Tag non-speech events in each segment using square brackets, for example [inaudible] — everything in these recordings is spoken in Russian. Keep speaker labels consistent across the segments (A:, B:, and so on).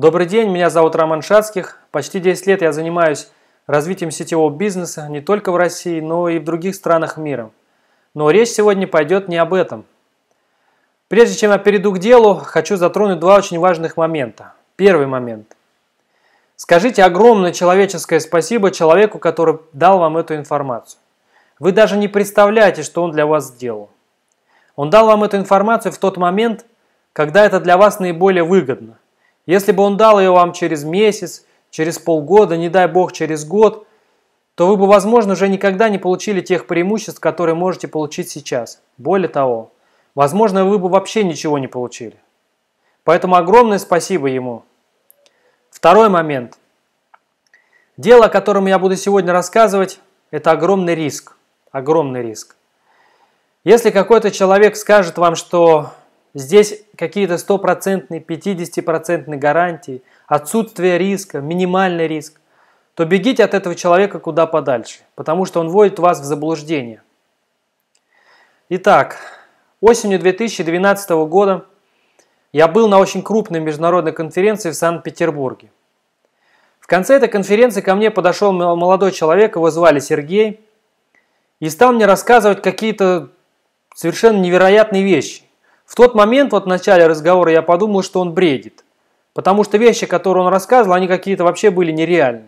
A: Добрый день, меня зовут Роман Шацких. Почти 10 лет я занимаюсь развитием сетевого бизнеса не только в России, но и в других странах мира. Но речь сегодня пойдет не об этом. Прежде чем я перейду к делу, хочу затронуть два очень важных момента. Первый момент. Скажите огромное человеческое спасибо человеку, который дал вам эту информацию. Вы даже не представляете, что он для вас сделал. Он дал вам эту информацию в тот момент, когда это для вас наиболее выгодно. Если бы он дал ее вам через месяц, через полгода, не дай бог через год, то вы бы, возможно, уже никогда не получили тех преимуществ, которые можете получить сейчас. Более того, возможно, вы бы вообще ничего не получили. Поэтому огромное спасибо ему. Второй момент. Дело, о котором я буду сегодня рассказывать, это огромный риск. Огромный риск. Если какой-то человек скажет вам, что Здесь какие-то стопроцентные, 50% гарантии, отсутствие риска, минимальный риск, то бегите от этого человека куда подальше, потому что он вводит вас в заблуждение. Итак, осенью 2012 года я был на очень крупной международной конференции в Санкт-Петербурге. В конце этой конференции ко мне подошел молодой человек, его звали Сергей, и стал мне рассказывать какие-то совершенно невероятные вещи. В тот момент, вот в начале разговора, я подумал, что он бредит. Потому что вещи, которые он рассказывал, они какие-то вообще были нереальны.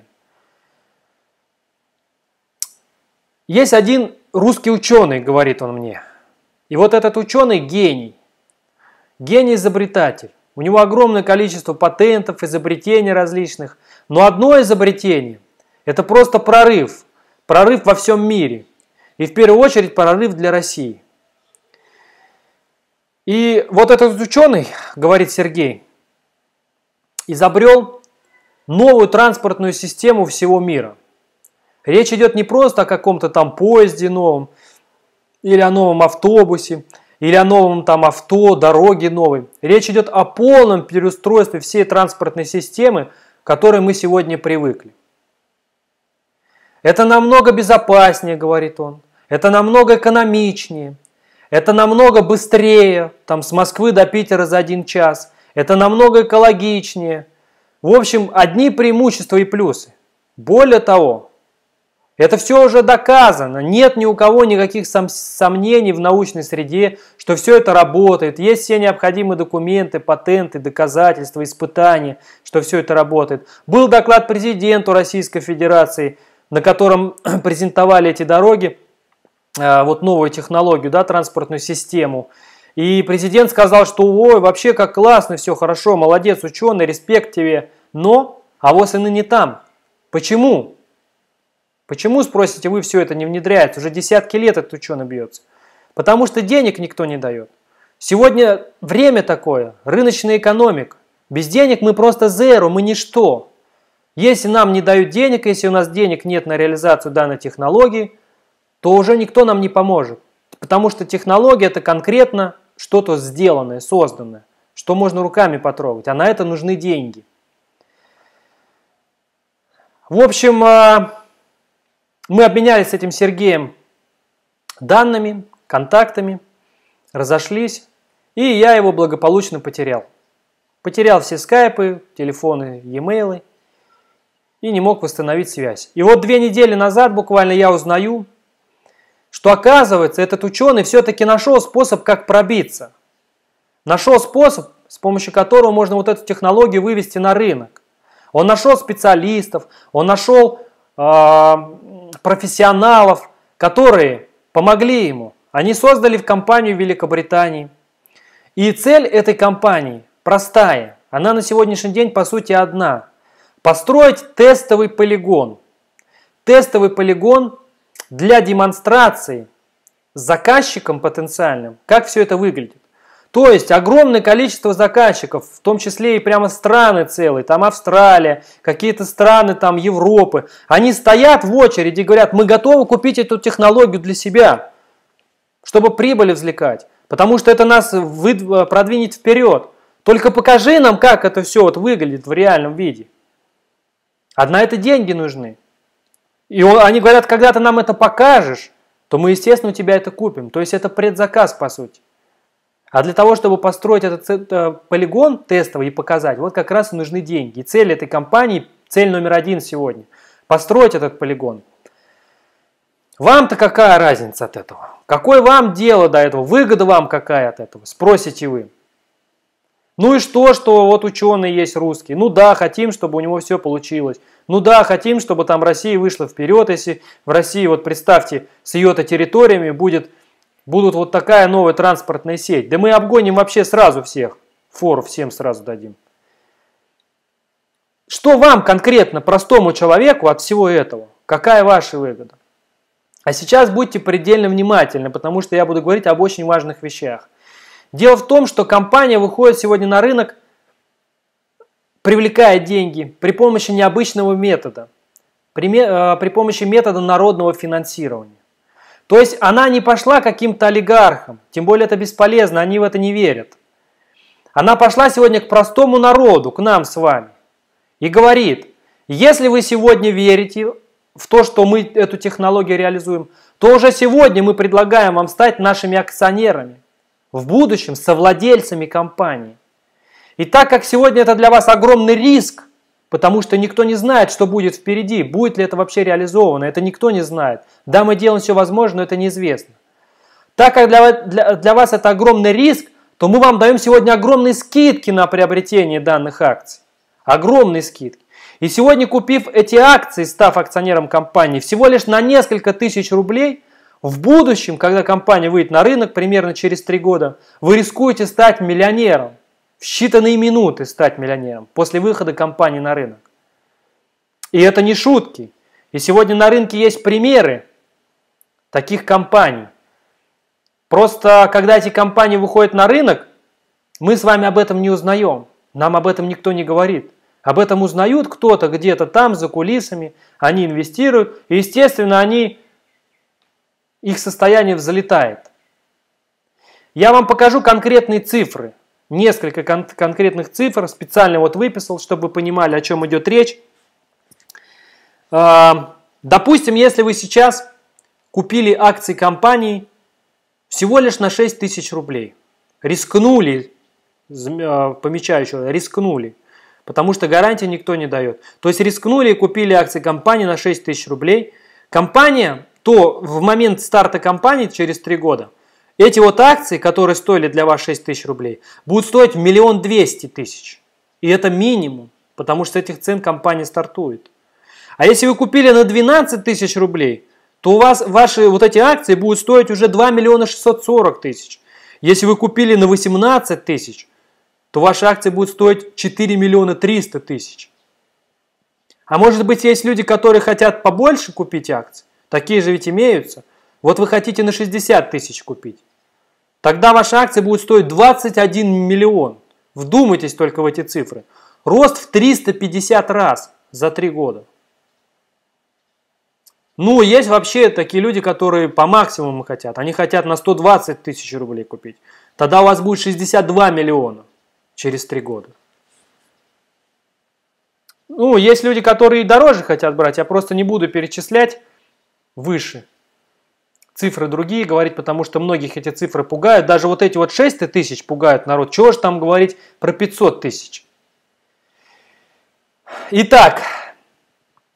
A: Есть один русский ученый, говорит он мне. И вот этот ученый гений. Гений-изобретатель. У него огромное количество патентов, изобретений различных. Но одно изобретение – это просто прорыв. Прорыв во всем мире. И в первую очередь прорыв для России – и вот этот ученый, говорит Сергей, изобрел новую транспортную систему всего мира. Речь идет не просто о каком-то там поезде новом, или о новом автобусе, или о новом там авто, дороге новой. Речь идет о полном переустройстве всей транспортной системы, к которой мы сегодня привыкли. Это намного безопаснее, говорит он. Это намного экономичнее. Это намного быстрее, там с Москвы до Питера за один час. Это намного экологичнее. В общем, одни преимущества и плюсы. Более того, это все уже доказано. Нет ни у кого никаких сом- сомнений в научной среде, что все это работает. Есть все необходимые документы, патенты, доказательства, испытания, что все это работает. Был доклад президенту Российской Федерации, на котором [clears throat] презентовали эти дороги. Э, вот новую технологию, да, транспортную систему. И президент сказал, что ой, вообще как классно, все хорошо, молодец, ученый, респект тебе, но а вот и не там. Почему? Почему, спросите вы, все это не внедряется? Уже десятки лет этот ученый бьется. Потому что денег никто не дает. Сегодня время такое, рыночная экономика. Без денег мы просто зеро, мы ничто. Если нам не дают денег, если у нас денег нет на реализацию данной технологии – то уже никто нам не поможет. Потому что технология – это конкретно что-то сделанное, созданное, что можно руками потрогать, а на это нужны деньги. В общем, а, мы обменялись с этим Сергеем данными, контактами, разошлись, и я его благополучно потерял. Потерял все скайпы, телефоны, e-mail и не мог восстановить связь. И вот две недели назад буквально я узнаю, что оказывается, этот ученый все-таки нашел способ, как пробиться. Нашел способ, с помощью которого можно вот эту технологию вывести на рынок. Он нашел специалистов, он нашел э, а, профессионалов, которые помогли ему. Они создали в компанию Великобритании. И цель этой компании простая. Она на сегодняшний день, по сути, одна. Построить тестовый полигон. Тестовый полигон для демонстрации заказчикам потенциальным, как все это выглядит. То есть огромное количество заказчиков, в том числе и прямо страны целые, там Австралия, какие-то страны там Европы, они стоят в очереди и говорят, мы готовы купить эту технологию для себя, чтобы прибыль извлекать, потому что это нас продвинет вперед. Только покажи нам, как это все вот выглядит в реальном виде. Одна это деньги нужны. И он, они говорят, когда ты нам это покажешь, то мы, естественно, у тебя это купим. То есть это предзаказ, по сути. А для того, чтобы построить этот э, полигон тестовый и показать, вот как раз и нужны деньги. И цель этой компании, цель номер один сегодня – построить этот полигон. Вам-то какая разница от этого? Какое вам дело до этого? Выгода вам какая от этого? Спросите вы. Ну и что, что вот ученые есть русские? Ну да, хотим, чтобы у него все получилось. Ну да, хотим, чтобы там Россия вышла вперед, если в России, вот представьте, с ее-то территориями будет, будут вот такая новая транспортная сеть. Да мы обгоним вообще сразу всех, фор всем сразу дадим. Что вам конкретно, простому человеку, от всего этого? Какая ваша выгода? А сейчас будьте предельно внимательны, потому что я буду говорить об очень важных вещах. Дело в том, что компания выходит сегодня на рынок привлекая деньги при помощи необычного метода, при, э, при помощи метода народного финансирования. То есть она не пошла каким-то олигархам, тем более это бесполезно, они в это не верят. Она пошла сегодня к простому народу, к нам с вами, и говорит, если вы сегодня верите в то, что мы эту технологию реализуем, то уже сегодня мы предлагаем вам стать нашими акционерами, в будущем совладельцами компании. И так как сегодня это для вас огромный риск, потому что никто не знает, что будет впереди, будет ли это вообще реализовано, это никто не знает. Да, мы делаем все возможное, но это неизвестно. Так как для, для, для вас это огромный риск, то мы вам даем сегодня огромные скидки на приобретение данных акций. Огромные скидки. И сегодня, купив эти акции, став акционером компании, всего лишь на несколько тысяч рублей, в будущем, когда компания выйдет на рынок, примерно через три года, вы рискуете стать миллионером в считанные минуты стать миллионером после выхода компании на рынок. И это не шутки. И сегодня на рынке есть примеры таких компаний. Просто когда эти компании выходят на рынок, мы с вами об этом не узнаем. Нам об этом никто не говорит. Об этом узнают кто-то где-то там, за кулисами. Они инвестируют. И, естественно, они, их состояние взлетает. Я вам покажу конкретные цифры – несколько кон- конкретных цифр, специально вот выписал, чтобы вы понимали, о чем идет речь. А, допустим, если вы сейчас купили акции компании всего лишь на 6 тысяч рублей, рискнули, а, помечаю еще, рискнули, потому что гарантии никто не дает. То есть рискнули и купили акции компании на 6 тысяч рублей. Компания, то в момент старта компании через 3 года – эти вот акции, которые стоили для вас 6 тысяч рублей, будут стоить миллион двести тысяч. И это минимум, потому что с этих цен компания стартует. А если вы купили на 12 тысяч рублей, то у вас ваши вот эти акции будут стоить уже 2 миллиона 640 тысяч. Если вы купили на 18 тысяч, то ваши акции будут стоить 4 миллиона 300 тысяч. А может быть есть люди, которые хотят побольше купить акции. Такие же ведь имеются. Вот вы хотите на 60 тысяч купить. Тогда ваши акции будут стоить 21 миллион. Вдумайтесь только в эти цифры. Рост в 350 раз за 3 года. Ну, есть вообще такие люди, которые по максимуму хотят. Они хотят на 120 тысяч рублей купить. Тогда у вас будет 62 миллиона через 3 года. Ну, есть люди, которые и дороже хотят брать. Я просто не буду перечислять выше цифры другие говорить, потому что многих эти цифры пугают. Даже вот эти вот 6 тысяч пугают народ. Чего же там говорить про 500 тысяч? Итак,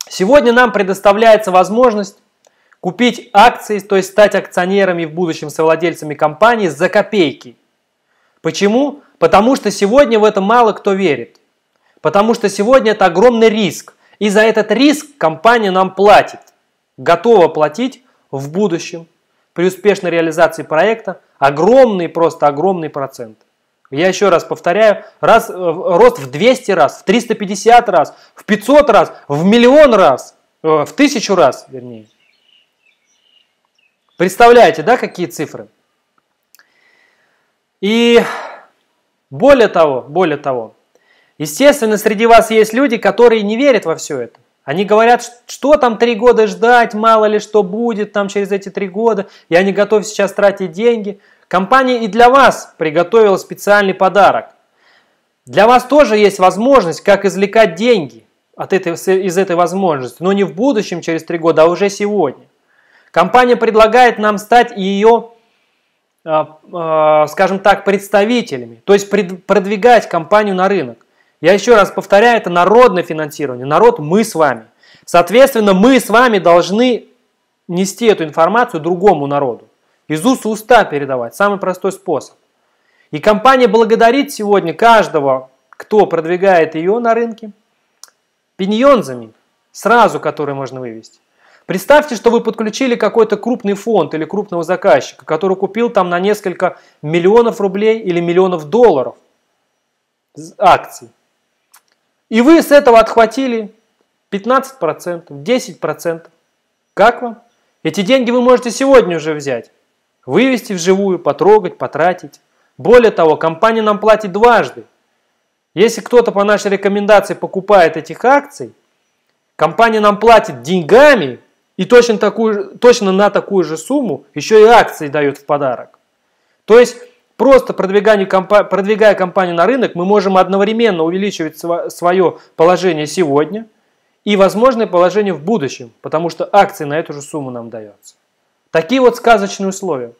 A: сегодня нам предоставляется возможность купить акции, то есть стать акционерами в будущем совладельцами компании за копейки. Почему? Потому что сегодня в это мало кто верит. Потому что сегодня это огромный риск. И за этот риск компания нам платит. Готова платить в будущем при успешной реализации проекта огромный, просто огромный процент. Я еще раз повторяю, раз, э, рост в 200 раз, в 350 раз, в 500 раз, в миллион раз, э, в тысячу раз, вернее. Представляете, да, какие цифры? И более того, более того, естественно, среди вас есть люди, которые не верят во все это. Они говорят, что там три года ждать, мало ли что будет там через эти три года, я не готов сейчас тратить деньги. Компания и для вас приготовила специальный подарок. Для вас тоже есть возможность, как извлекать деньги от этой, из этой возможности, но не в будущем через три года, а уже сегодня. Компания предлагает нам стать ее, а, а, скажем так, представителями, то есть продвигать компанию на рынок. Я еще раз повторяю, это народное финансирование. Народ мы с вами. Соответственно, мы с вами должны нести эту информацию другому народу. Из уст в уста передавать. Самый простой способ. И компания благодарит сегодня каждого, кто продвигает ее на рынке, пиньонзами, сразу которые можно вывести. Представьте, что вы подключили какой-то крупный фонд или крупного заказчика, который купил там на несколько миллионов рублей или миллионов долларов акций. И вы с этого отхватили 15%, 10%. Как вам? Эти деньги вы можете сегодня уже взять, вывести вживую, потрогать, потратить. Более того, компания нам платит дважды. Если кто-то по нашей рекомендации покупает этих акций, компания нам платит деньгами и точно, такую, точно на такую же сумму еще и акции дает в подарок. То есть Просто компа продвигая компанию на рынок, мы можем одновременно увеличивать свое положение сегодня и возможное положение в будущем, потому что акции на эту же сумму нам дается. Такие вот сказочные условия.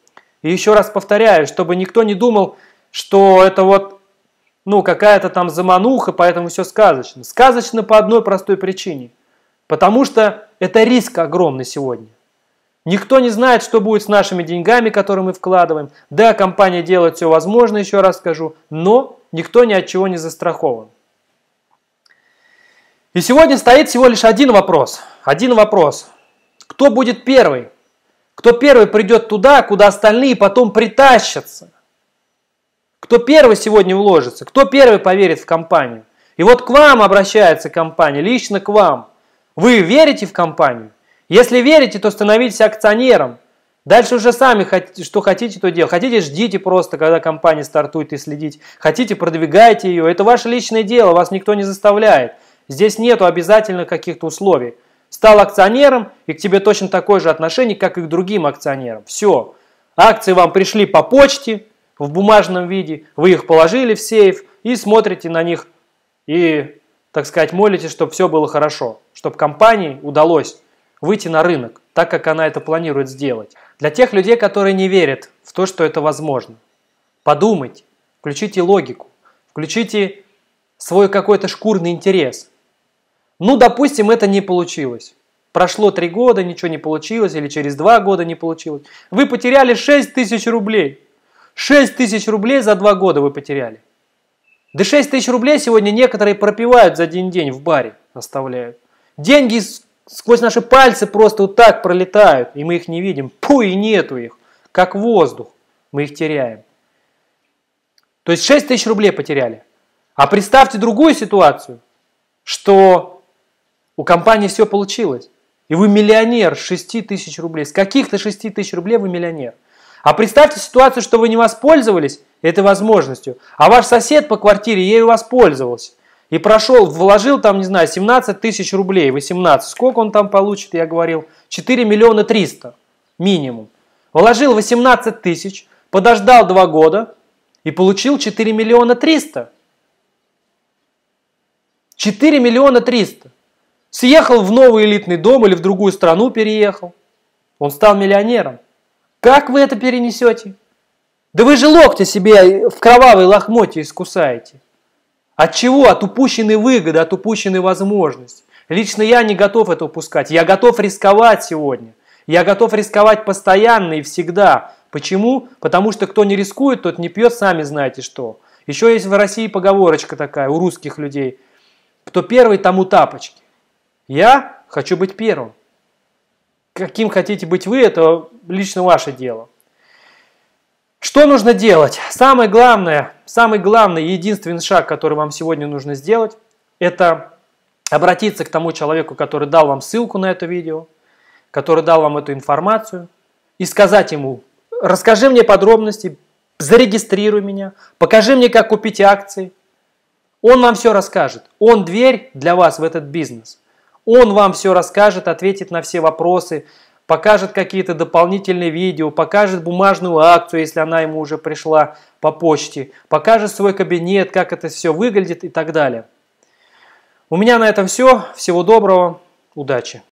A: И еще раз повторяю, чтобы никто не думал, что это вот ну, какая-то там замануха, поэтому все сказочно. Сказочно по одной простой причине. Потому что это риск огромный сегодня. Никто не знает, что будет с нашими деньгами, которые мы вкладываем. Да, компания делает все возможное, еще раз скажу, но никто ни от чего не застрахован. И сегодня стоит всего лишь один вопрос. Один вопрос. Кто будет первый? Кто первый придет туда, куда остальные потом притащатся? Кто первый сегодня вложится? Кто первый поверит в компанию? И вот к вам обращается компания, лично к вам. Вы верите в компанию? Если верите, то становитесь акционером. Дальше уже сами что хотите, то дело. Хотите, ждите просто, когда компания стартует и следите. Хотите, продвигайте ее. Это ваше личное дело, вас никто не заставляет. Здесь нету обязательно каких-то условий. Стал акционером, и к тебе точно такое же отношение, как и к другим акционерам. Все. Акции вам пришли по почте в бумажном виде, вы их положили в сейф и смотрите на них и, так сказать, молитесь, чтобы все было хорошо, чтобы компании удалось выйти на рынок, так как она это планирует сделать. Для тех людей, которые не верят в то, что это возможно. Подумайте, включите логику, включите свой какой-то шкурный интерес. Ну, допустим, это не получилось. Прошло три года, ничего не получилось, или через два года не получилось. Вы потеряли 6 тысяч рублей. 6 тысяч рублей за два года вы потеряли. Да 6 тысяч рублей сегодня некоторые пропивают за один день в баре, оставляют. Деньги сквозь наши пальцы просто вот так пролетают, и мы их не видим. Пу, и нету их, как воздух, мы их теряем. То есть 6 тысяч рублей потеряли. А представьте другую ситуацию, что у компании все получилось. И вы миллионер с 6 тысяч рублей. С каких-то 6 тысяч рублей вы миллионер. А представьте ситуацию, что вы не воспользовались этой возможностью, а ваш сосед по квартире ею воспользовался и прошел, вложил там, не знаю, 17 тысяч рублей, 18, сколько он там получит, я говорил, 4 миллиона 300 минимум. Вложил 18 тысяч, подождал 2 года и получил 4 миллиона 300. 4 миллиона 300. Съехал в новый элитный дом или в другую страну переехал. Он стал миллионером. Как вы это перенесете? Да вы же локти себе в кровавой лохмотье искусаете. От чего? От упущенной выгоды, от упущенной возможности. Лично я не готов это упускать. Я готов рисковать сегодня. Я готов рисковать постоянно и всегда. Почему? Потому что кто не рискует, тот не пьет, сами знаете что. Еще есть в России поговорочка такая у русских людей. Кто первый, тому тапочки. Я хочу быть первым. Каким хотите быть вы, это лично ваше дело. Что нужно делать? Самое главное, самый главный и единственный шаг, который вам сегодня нужно сделать, это обратиться к тому человеку, который дал вам ссылку на это видео, который дал вам эту информацию, и сказать ему, расскажи мне подробности, зарегистрируй меня, покажи мне, как купить акции. Он вам все расскажет. Он дверь для вас в этот бизнес. Он вам все расскажет, ответит на все вопросы, покажет какие-то дополнительные видео, покажет бумажную акцию, если она ему уже пришла по почте, покажет свой кабинет, как это все выглядит и так далее. У меня на этом все. Всего доброго. Удачи.